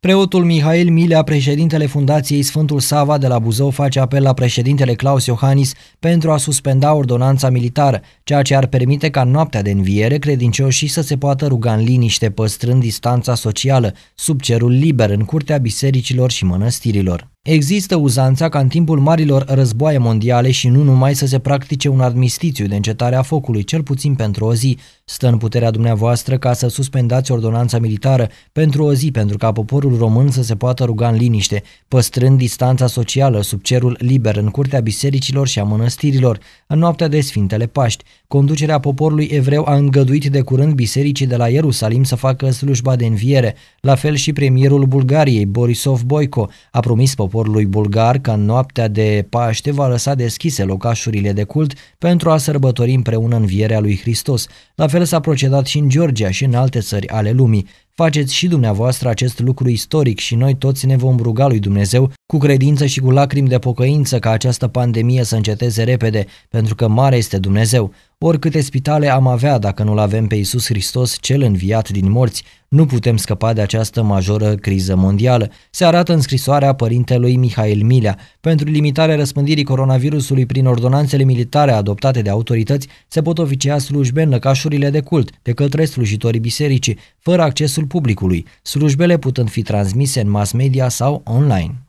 Preotul Mihail Milea, președintele Fundației Sfântul Sava de la Buzău, face apel la președintele Claus Iohannis pentru a suspenda ordonanța militară, ceea ce ar permite ca noaptea de înviere credincioșii să se poată ruga în liniște, păstrând distanța socială, sub cerul liber, în curtea bisericilor și mănăstirilor. Există uzanța ca în timpul marilor războaie mondiale și nu numai să se practice un armistițiu de încetare a focului, cel puțin pentru o zi. Stă în puterea dumneavoastră ca să suspendați ordonanța militară pentru o zi, pentru ca poporul român să se poată ruga în liniște, păstrând distanța socială sub cerul liber în curtea bisericilor și a mănăstirilor, în noaptea de Sfintele Paști. Conducerea poporului evreu a îngăduit de curând bisericii de la Ierusalim să facă slujba de înviere. La fel și premierul Bulgariei, Borisov Boico, a promis poporului poporului bulgar că în noaptea de Paște va lăsa deschise locașurile de cult pentru a sărbători împreună învierea lui Hristos. La fel s-a procedat și în Georgia și în alte țări ale lumii. Faceți și dumneavoastră acest lucru istoric și noi toți ne vom ruga lui Dumnezeu cu credință și cu lacrimi de pocăință ca această pandemie să înceteze repede, pentru că mare este Dumnezeu. Oricâte spitale am avea dacă nu-L avem pe Iisus Hristos, cel înviat din morți, nu putem scăpa de această majoră criză mondială, se arată în scrisoarea părintelui Mihail Milea. Pentru limitarea răspândirii coronavirusului prin ordonanțele militare adoptate de autorități, se pot oficia slujbe în lăcașurile de cult, de către slujitorii bisericii, fără accesul publicului, slujbele putând fi transmise în mass media sau online.